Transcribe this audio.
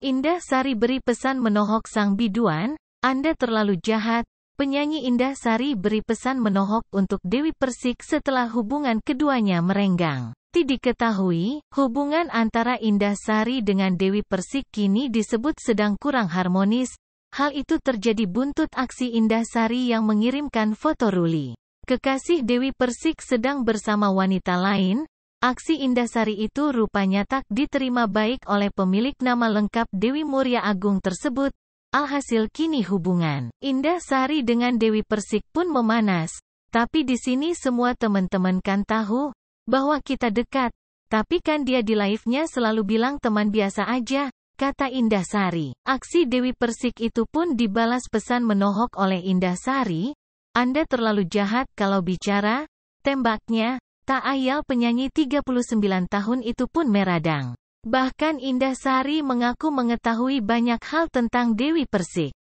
Indah Sari beri pesan menohok sang biduan, Anda terlalu jahat. Penyanyi Indah Sari beri pesan menohok untuk Dewi Persik setelah hubungan keduanya merenggang. Tidak diketahui, hubungan antara Indah Sari dengan Dewi Persik kini disebut sedang kurang harmonis. Hal itu terjadi buntut aksi Indah Sari yang mengirimkan foto Ruli. Kekasih Dewi Persik sedang bersama wanita lain, Aksi Indasari itu rupanya tak diterima baik oleh pemilik nama lengkap Dewi Muria Agung tersebut. Alhasil kini hubungan Indasari dengan Dewi Persik pun memanas. Tapi di sini semua teman-teman kan tahu bahwa kita dekat. Tapi kan dia di live-nya selalu bilang teman biasa aja, kata Indasari. Aksi Dewi Persik itu pun dibalas pesan menohok oleh Indasari. Anda terlalu jahat kalau bicara, tembaknya, Tak ayal penyanyi 39 tahun itu pun meradang. Bahkan Indah Sari mengaku mengetahui banyak hal tentang Dewi Persik.